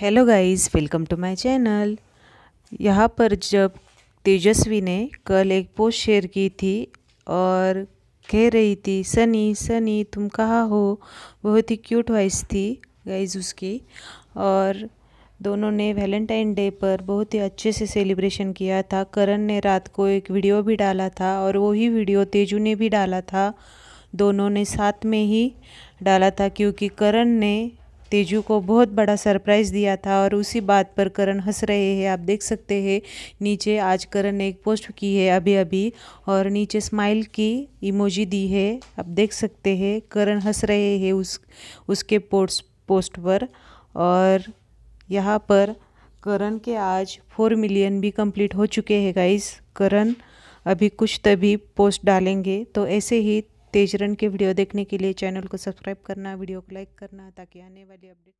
hello guys welcome to my channel यहाँ पर जब तेजस्वी ने कल एक पोस्ट शेयर की थी और कह रही थी सनी सनी तुम कहाँ हो बहुत ही क्यूट वॉइस थी गाइस उसकी और दोनों ने वैलेंटाइन डे पर बहुत ही अच्छे से सेलिब्रेशन किया था करण ने रात को एक वीडियो भी डाला था और वही वीडियो तेजू ने भी डाला था दोनों ने साथ में ही डाला था क्योंकि करण ने तेजू को बहुत बड़ा सरप्राइज़ दिया था और उसी बात पर करण हंस रहे हैं आप देख सकते हैं नीचे आज करण ने एक पोस्ट की है अभी अभी और नीचे स्माइल की इमोजी दी है आप देख सकते हैं करण हंस रहे हैं उस उसके पोस्ट पोस्ट पर और यहाँ पर करण के आज फोर मिलियन भी कंप्लीट हो चुके हैं गाइस करण अभी कुछ तभी पोस्ट डालेंगे तो ऐसे ही तेजरन के वीडियो देखने के लिए चैनल को सब्सक्राइब करना वीडियो को लाइक करना ताकि आने वाली अपडेट